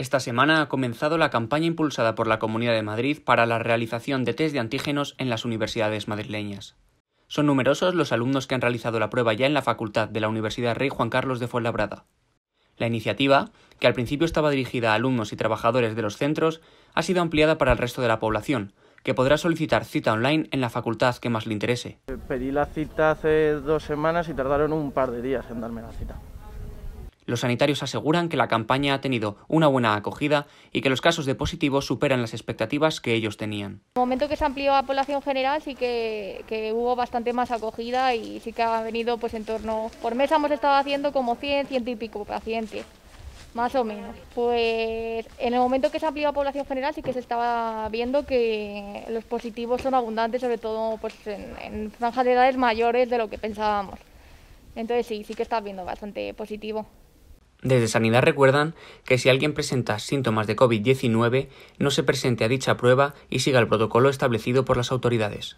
Esta semana ha comenzado la campaña impulsada por la Comunidad de Madrid para la realización de test de antígenos en las universidades madrileñas. Son numerosos los alumnos que han realizado la prueba ya en la facultad de la Universidad Rey Juan Carlos de Fuenlabrada. La iniciativa, que al principio estaba dirigida a alumnos y trabajadores de los centros, ha sido ampliada para el resto de la población, que podrá solicitar cita online en la facultad que más le interese. Pedí la cita hace dos semanas y tardaron un par de días en darme la cita los sanitarios aseguran que la campaña ha tenido una buena acogida y que los casos de positivos superan las expectativas que ellos tenían. En el momento que se amplió a población general sí que, hubo bastante más acogida y sí que ha venido pues en torno, por mes hemos estado haciendo como 100, 100 y pico pacientes. Más o menos. Pues en el momento que se amplió a población general sí que se estaba viendo que los positivos son abundantes, sobre todo pues, en, franjas de edades mayores de lo que pensábamos. Entonces sí, sí que está viendo bastante positivo. Desde Sanidad recuerdan que si alguien presenta síntomas de COVID-19, no se presente a dicha prueba y siga el protocolo establecido por las autoridades.